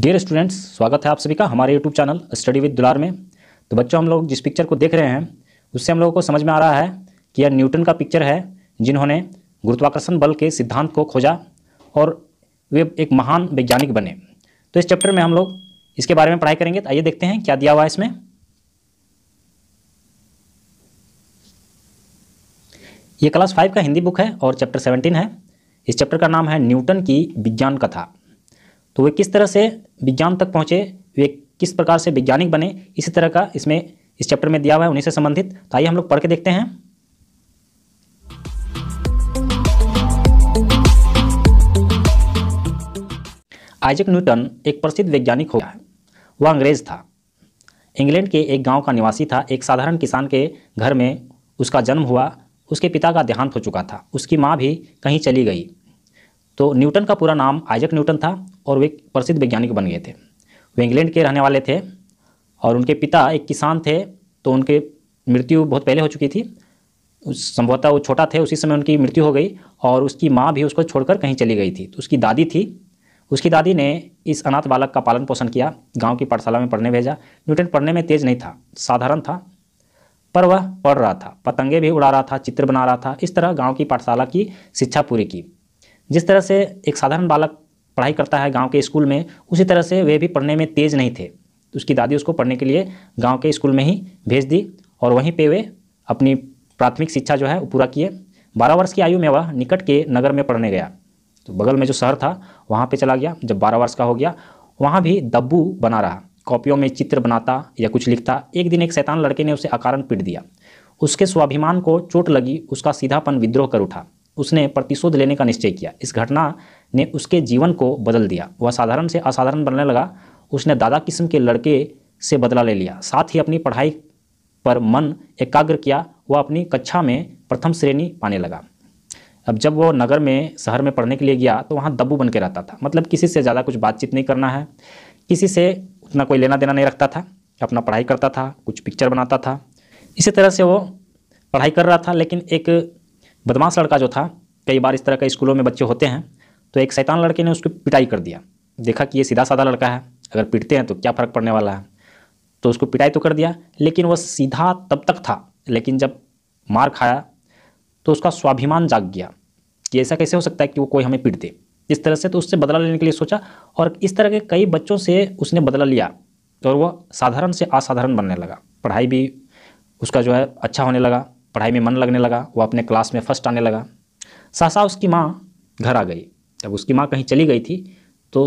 dear students स्वागत है आप सभी का हमारे यूट्यूब चैनल स्टडी विद दुलार में तो बच्चों हम लोग जिस पिक्चर को देख रहे हैं उससे हम लोगों को समझ में आ रहा है कि यह न्यूटन का पिक्चर है जिन्होंने गुरुत्वाकर्षण बल के सिद्धांत को खोजा और वे एक महान वैज्ञानिक बने तो इस चैप्टर में हम लोग इसके बारे में पढ़ाई करेंगे तो आइए देखते हैं क्या दिया हुआ है इसमें ये क्लास फाइव का हिंदी बुक है और चैप्टर सेवनटीन है इस चैप्टर का नाम है न्यूटन की विज्ञान कथा तो वे किस तरह से विज्ञान तक पहुँचे वे किस प्रकार से वैज्ञानिक बने इसी तरह का इसमें इस चैप्टर में दिया हुआ है उन्हीं से संबंधित तो आइए हम लोग पढ़ के देखते हैं आइजक न्यूटन एक प्रसिद्ध वैज्ञानिक हो गया है वह अंग्रेज था इंग्लैंड के एक गांव का निवासी था एक साधारण किसान के घर में उसका जन्म हुआ उसके पिता का देहांत हो चुका था उसकी माँ भी कहीं चली गई तो न्यूटन का पूरा नाम आइजक न्यूटन था और वे प्रसिद्ध वैज्ञानिक बन गए थे वे इंग्लैंड के रहने वाले थे और उनके पिता एक किसान थे तो उनके मृत्यु बहुत पहले हो चुकी थी संभवतः वो छोटा थे उसी समय उनकी मृत्यु हो गई और उसकी माँ भी उसको छोड़कर कहीं चली गई थी तो उसकी दादी थी उसकी दादी ने इस अनाथ बालक का पालन पोषण किया गांव की पाठशाला में पढ़ने भेजा न्यूटन पढ़ने में तेज नहीं था साधारण था पर वह पढ़ रहा था पतंगे भी उड़ा रहा था चित्र बना रहा था इस तरह गाँव की पाठशाला की शिक्षा पूरी की जिस तरह से एक साधारण बालक पढ़ाई करता है गाँव के स्कूल में उसी तरह से वे भी पढ़ने में तेज़ नहीं थे तो उसकी दादी उसको पढ़ने के लिए गाँव के स्कूल में ही भेज दी और वहीं पर वे अपनी प्राथमिक शिक्षा जो है वो पूरा किए बारह वर्ष की आयु में वह निकट के नगर में पढ़ने गया तो बगल में जो शहर था वहाँ पे चला गया जब बारह वर्ष का हो गया वहाँ भी दब्बू बना रहा कॉपियों में चित्र बनाता या कुछ लिखता एक दिन एक शैतान लड़के ने उसे अकारण पीट दिया उसके स्वाभिमान को चोट लगी उसका सीधापन विद्रोह कर उठा उसने प्रतिशोध लेने का निश्चय किया इस घटना ने उसके जीवन को बदल दिया वह साधारण से असाधारण बनने लगा उसने दादा किस्म के लड़के से बदला ले लिया साथ ही अपनी पढ़ाई पर मन एकाग्र किया वह अपनी कक्षा में प्रथम श्रेणी पाने लगा अब जब वो नगर में शहर में पढ़ने के लिए गया तो वहाँ दब्बू बन के रहता था मतलब किसी से ज़्यादा कुछ बातचीत नहीं करना है किसी से उतना कोई लेना देना नहीं रखता था अपना पढ़ाई करता था कुछ पिक्चर बनाता था इसी तरह से वो पढ़ाई कर रहा था लेकिन एक बदमाश लड़का जो था कई बार इस तरह के स्कूलों में बच्चे होते हैं तो एक शैतान लड़के ने उसकी पिटाई कर दिया देखा कि ये सीधा साधा लड़का है अगर पीटते हैं तो क्या फ़र्क पड़ने वाला है तो उसको पिटाई तो कर दिया लेकिन वह सीधा तब तक था लेकिन जब मार खाया तो उसका स्वाभिमान जाग गया कि ऐसा कैसे हो सकता है कि वो कोई हमें पीट दे इस तरह से तो उससे बदला लेने के लिए सोचा और इस तरह के कई बच्चों से उसने बदला लिया और वह साधारण से असाधारण बनने लगा पढ़ाई भी उसका जो है अच्छा होने लगा पढ़ाई में मन लगने लगा वह अपने क्लास में फर्स्ट आने लगा सहसा उसकी माँ घर आ गई तब उसकी माँ कहीं चली गई थी तो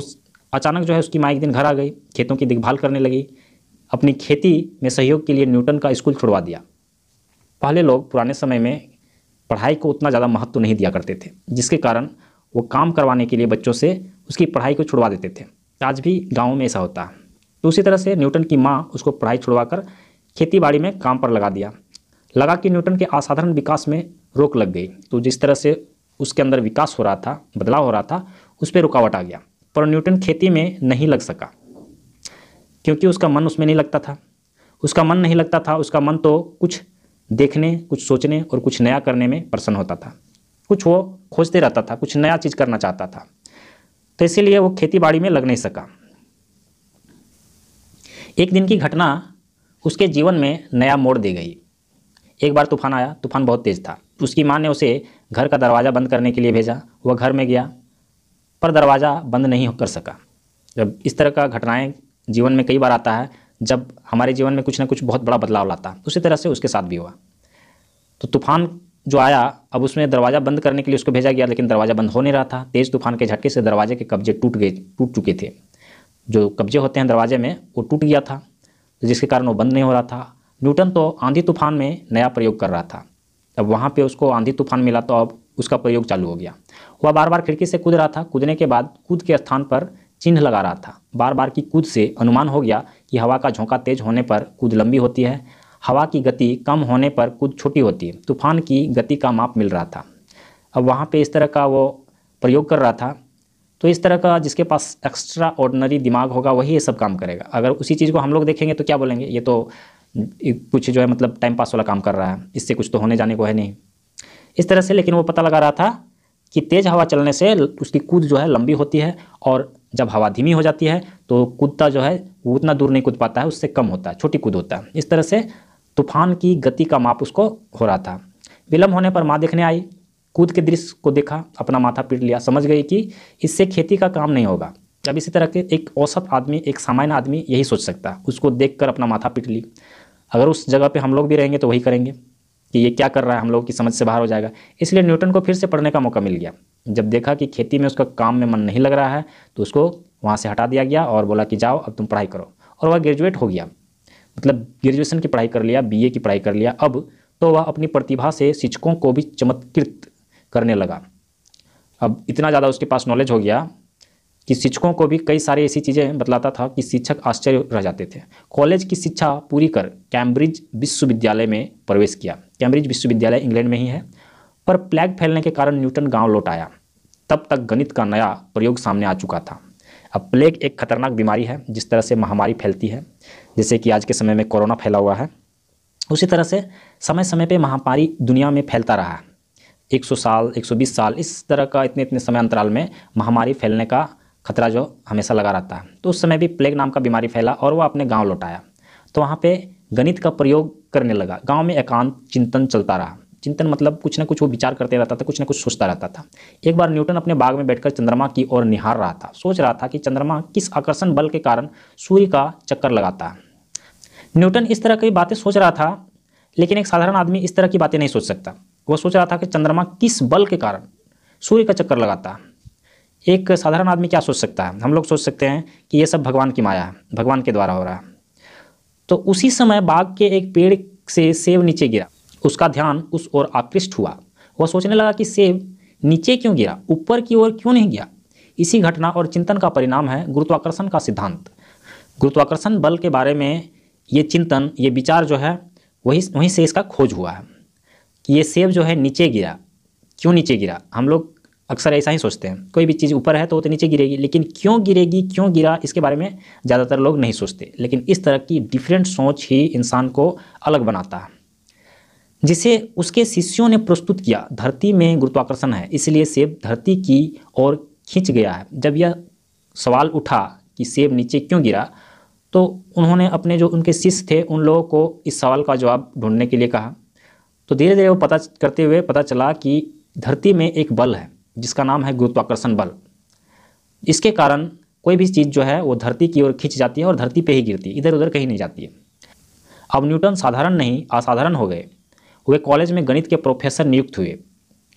अचानक जो है उसकी माँ एक दिन घर आ गई खेतों की देखभाल करने लगी अपनी खेती में सहयोग के लिए न्यूटन का स्कूल छुड़वा दिया पहले लोग पुराने समय में पढ़ाई को उतना ज़्यादा महत्व नहीं दिया करते थे जिसके कारण वो काम करवाने के लिए बच्चों से उसकी पढ़ाई को छुड़वा देते थे आज भी गाँव में ऐसा होता है तो उसी तरह से न्यूटन की माँ उसको पढ़ाई छुड़वा कर खेती बाड़ी में काम पर लगा दिया लगा कि न्यूटन के असाधारण विकास में रोक लग गई तो जिस तरह से उसके अंदर विकास हो रहा था बदलाव हो रहा था उस पर रुकावट आ गया पर न्यूटन खेती में नहीं लग सका क्योंकि उसका मन उसमें नहीं लगता था उसका मन नहीं लगता था उसका मन तो कुछ देखने कुछ सोचने और कुछ नया करने में प्रसन्न होता था कुछ वो खोजते रहता था कुछ नया चीज़ करना चाहता था तो इसीलिए वो खेती बाड़ी में लग नहीं सका एक दिन की घटना उसके जीवन में नया मोड़ दे गई एक बार तूफान आया तूफान बहुत तेज़ था उसकी माँ ने उसे घर का दरवाज़ा बंद करने के लिए भेजा वह घर में गया पर दरवाज़ा बंद नहीं कर सका जब इस तरह का घटनाएं जीवन में कई बार आता है जब हमारे जीवन में कुछ ना कुछ बहुत बड़ा बदलाव लाता है उसी तरह से उसके साथ भी हुआ तो तूफान जो आया अब उसमें दरवाज़ा बंद करने के लिए उसको भेजा गया लेकिन दरवाज़ा बंद हो नहीं रहा था तेज़ तूफान के झटके से दरवाजे के कब्जे टूट गए टूट चुके थे जो कब्जे होते हैं दरवाजे में वो टूट गया था जिसके कारण वो बंद नहीं हो रहा था न्यूटन तो आंधी तूफान में नया प्रयोग कर रहा था तब वहाँ पे उसको आंधी तूफान मिला तो अब उसका प्रयोग चालू हो गया वह बार बार खिड़की से कूद रहा था कूदने के बाद कूद के स्थान पर चिन्ह लगा रहा था बार बार की कूद से अनुमान हो गया कि हवा का झोंका तेज होने पर कूद लंबी होती है हवा की गति कम होने पर कूद छोटी होती है तूफान की गति का माप मिल रहा था अब वहाँ पे इस तरह का वो प्रयोग कर रहा था तो इस तरह का जिसके पास एक्स्ट्रा ऑर्डनरी दिमाग होगा वही ये सब काम करेगा अगर उसी चीज़ को हम लोग देखेंगे तो क्या बोलेंगे ये तो कुछ जो है मतलब टाइम पास वाला काम कर रहा है इससे कुछ तो होने जाने को है नहीं इस तरह से लेकिन वो पता लगा रहा था कि तेज़ हवा चलने से उसकी कूद जो है लंबी होती है और जब हवा धीमी हो जाती है तो कूदता जो है वो उतना दूर नहीं कूद पाता है उससे कम होता है छोटी कूद होता है इस तरह से तूफान की गति का माप उसको हो रहा था विलम्ब होने पर माँ देखने आई कूद के दृश्य को देखा अपना माथा पीट लिया समझ गई कि इससे खेती का काम नहीं होगा जब इसी तरह के एक औसत आदमी एक सामान्य आदमी यही सोच सकता उसको देख अपना माथा पीट ली अगर उस जगह पे हम लोग भी रहेंगे तो वही करेंगे कि ये क्या कर रहा है हम लोग की समझ से बाहर हो जाएगा इसलिए न्यूटन को फिर से पढ़ने का मौका मिल गया जब देखा कि खेती में उसका काम में मन नहीं लग रहा है तो उसको वहाँ से हटा दिया गया और बोला कि जाओ अब तुम पढ़ाई करो और वह ग्रेजुएट हो गया मतलब ग्रेजुएशन की पढ़ाई कर लिया बी की पढ़ाई कर लिया अब तो वह अपनी प्रतिभा से शिक्षकों को भी चमत्कृत करने लगा अब इतना ज़्यादा उसके पास नॉलेज हो गया कि शिक्षकों को भी कई सारी ऐसी चीज़ें बतलाता था कि शिक्षक आश्चर्य रह जाते थे कॉलेज की शिक्षा पूरी कर कैम्ब्रिज विश्वविद्यालय में प्रवेश किया कैम्ब्रिज विश्वविद्यालय इंग्लैंड में ही है पर प्लैग फैलने के कारण न्यूटन गाँव लौट आया तब तक गणित का नया प्रयोग सामने आ चुका था अब प्लेग एक खतरनाक बीमारी है जिस तरह से महामारी फैलती है जैसे कि आज के समय में कोरोना फैला हुआ है उसी तरह से समय समय पर महामारी दुनिया में फैलता रहा है 100 साल 120 साल इस तरह का इतने इतने समय अंतराल में महामारी फैलने का खतरा जो हमेशा लगा रहता है तो उस समय भी प्लेग नाम का बीमारी फैला और वह अपने गाँव लौटाया तो वहाँ पर गणित का प्रयोग करने लगा गाँव में एकांत चिंतन चलता रहा चिंतन मतलब कुछ ना कुछ वो विचार करते रहता था कुछ ना कुछ सोचता रहता था एक बार न्यूटन अपने बाग में बैठकर चंद्रमा की ओर निहार रहा था सोच रहा था कि चंद्रमा किस आकर्षण बल के कारण सूर्य का चक्कर लगाता है न्यूटन इस तरह की बातें सोच रहा था लेकिन एक साधारण आदमी इस तरह की बातें नहीं सोच सकता वह सोच रहा था कि चंद्रमा किस बल के कारण सूर्य का चक्कर लगाता है एक साधारण आदमी क्या सोच सकता है हम लोग सोच सकते हैं कि ये सब भगवान की माया है भगवान के द्वारा हो रहा है तो उसी समय बाग के एक पेड़ से सेब नीचे गिरा उसका ध्यान उस ओर आकृष्ट हुआ वह सोचने लगा कि सेब नीचे क्यों गिरा ऊपर की ओर क्यों नहीं गया इसी घटना और चिंतन का परिणाम है गुरुत्वाकर्षण का सिद्धांत गुरुत्वाकर्षण बल के बारे में ये चिंतन ये विचार जो है वही वहीं से इसका खोज हुआ है कि ये सेब जो है नीचे गिरा क्यों नीचे गिरा हम लोग अक्सर ऐसा ही सोचते हैं कोई भी चीज़ ऊपर है तो वो तो नीचे गिरेगी लेकिन क्यों गिरेगी क्यों गिरा इसके बारे में ज़्यादातर लोग नहीं सोचते लेकिन इस तरह की डिफरेंट सोच ही इंसान को अलग बनाता है जिसे उसके शिष्यों ने प्रस्तुत किया धरती में गुरुत्वाकर्षण है इसलिए सेब धरती की ओर खींच गया है जब यह सवाल उठा कि सेब नीचे क्यों गिरा तो उन्होंने अपने जो उनके शिष्य थे उन लोगों को इस सवाल का जवाब ढूंढने के लिए कहा तो धीरे धीरे वो पता करते हुए पता चला कि धरती में एक बल है जिसका नाम है गुरुत्वाकर्षण बल इसके कारण कोई भी चीज़ जो है वो धरती की ओर खींच जाती है और धरती पे ही गिरती है इधर उधर कहीं नहीं जाती है अब न्यूटन साधारण नहीं असाधारण हो गए वे कॉलेज में गणित के प्रोफेसर नियुक्त हुए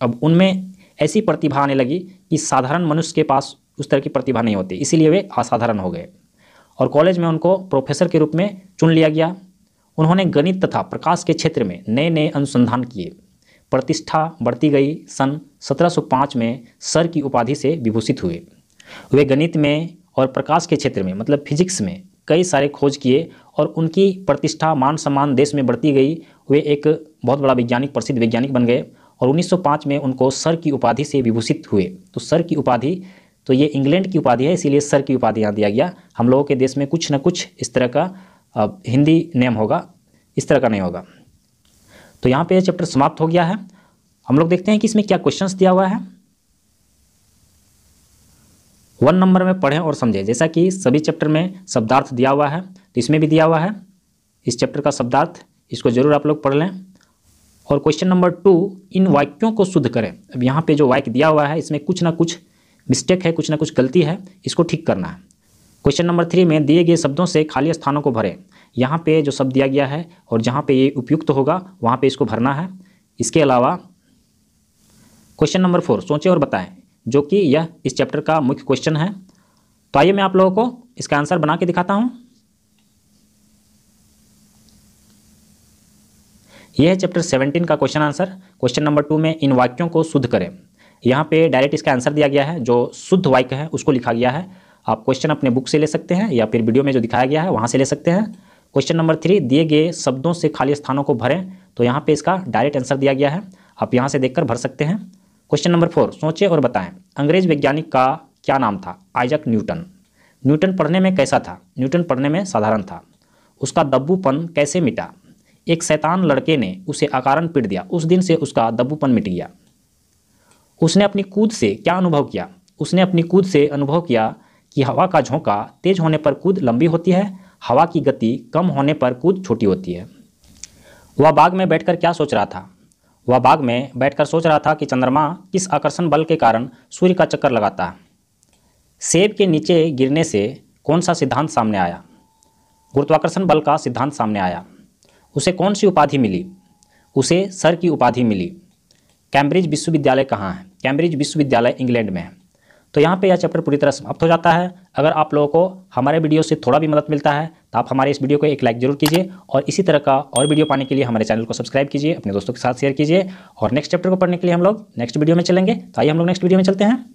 अब उनमें ऐसी प्रतिभा आने लगी कि साधारण मनुष्य के पास उस तरह की प्रतिभा नहीं होती इसीलिए वे असाधारण हो गए और कॉलेज में उनको प्रोफेसर के रूप में चुन लिया गया उन्होंने गणित तथा प्रकाश के क्षेत्र में नए नए अनुसंधान किए प्रतिष्ठा बढ़ती गई सन 1705 में सर की उपाधि से विभूषित हुए वे गणित में और प्रकाश के क्षेत्र में मतलब फिजिक्स में कई सारे खोज किए और उनकी प्रतिष्ठा मान सम्मान देश में बढ़ती गई वे एक बहुत बड़ा वैज्ञानिक प्रसिद्ध वैज्ञानिक बन गए और 1905 में उनको सर की उपाधि से विभूषित हुए तो सर की उपाधि तो ये इंग्लैंड की उपाधि है इसीलिए सर की उपाधि यहाँ दिया गया हम लोगों के देश में कुछ ना कुछ इस तरह का हिंदी नेम होगा इस तरह का नहीं होगा तो यहाँ पे चैप्टर समाप्त हो गया है हम लोग देखते हैं कि इसमें क्या क्वेश्चंस दिया हुआ है वन नंबर में पढ़ें और समझें जैसा कि सभी चैप्टर में शब्दार्थ दिया हुआ है तो इसमें भी दिया हुआ है इस चैप्टर का शब्दार्थ इसको जरूर आप लोग पढ़ लें और क्वेश्चन नंबर टू इन वाक्यों को शुद्ध करें अब यहाँ पे जो वाक्य दिया हुआ है इसमें कुछ ना कुछ मिस्टेक है कुछ ना कुछ गलती है इसको ठीक करना है क्वेश्चन नंबर थ्री में दिए गए शब्दों से खाली स्थानों को भरें यहाँ पे जो शब्द दिया गया है और जहाँ पे ये उपयुक्त होगा वहाँ पे इसको भरना है इसके अलावा क्वेश्चन नंबर फोर सोचें और बताएं जो कि यह इस चैप्टर का मुख्य क्वेश्चन है तो आइए मैं आप लोगों को इसका आंसर बना के दिखाता हूँ यह है चैप्टर सेवनटीन का question answer question number two में इन वाक्यों को शुद्ध करें यहाँ पे डायरेक्ट इसका आंसर दिया गया है जो शुद्ध वाक्य है उसको लिखा गया है आप क्वेश्चन अपने बुक से ले सकते हैं या फिर वीडियो में जो दिखाया गया है वहाँ से ले सकते हैं क्वेश्चन नंबर थ्री दिए गए शब्दों से खाली स्थानों को भरें तो यहाँ पे इसका डायरेक्ट आंसर दिया गया है आप यहाँ से देखकर भर सकते हैं क्वेश्चन नंबर फोर सोचें और बताएं अंग्रेज वैज्ञानिक का क्या नाम था आइजक न्यूटन न्यूटन पढ़ने में कैसा था न्यूटन पढ़ने में साधारण था उसका दब्बूपन कैसे मिटा एक शैतान लड़के ने उसे अकारण पीट दिया उस दिन से उसका दब्बूपन मिट गया उसने अपनी कूद से क्या अनुभव किया उसने अपनी कूद से अनुभव किया कि हवा का झोंका तेज होने पर कूद लंबी होती है हवा की गति कम होने पर कूद छोटी होती है वह बाग में बैठकर क्या सोच रहा था वह बाग में बैठकर सोच रहा था कि चंद्रमा किस आकर्षण बल के कारण सूर्य का चक्कर लगाता है सेब के नीचे गिरने से कौन सा सिद्धांत सामने आया गुरुत्वाकर्षण बल का सिद्धांत सामने आया उसे कौन सी उपाधि मिली उसे सर की उपाधि मिली कैम्ब्रिज विश्वविद्यालय कहाँ है कैम्ब्रिज विश्वविद्यालय इंग्लैंड में है तो यहाँ पे यह चैप्टर पूरी तरह समाप्त हो जाता है अगर आप लोगों को हमारे वीडियो से थोड़ा भी मदद मिलता है तो आप हमारे इस वीडियो को एक लाइक जरूर कीजिए और इसी तरह का और वीडियो पाने के लिए हमारे चैनल को सब्सक्राइब कीजिए अपने दोस्तों के साथ शेयर कीजिए और नेक्स्ट चैप्टर को पढ़ने के लिए हम लोग नेक्स्ट वीडियो में चलेंगे तो आइए हम लोग नेक्स्ट वीडियो में चलते हैं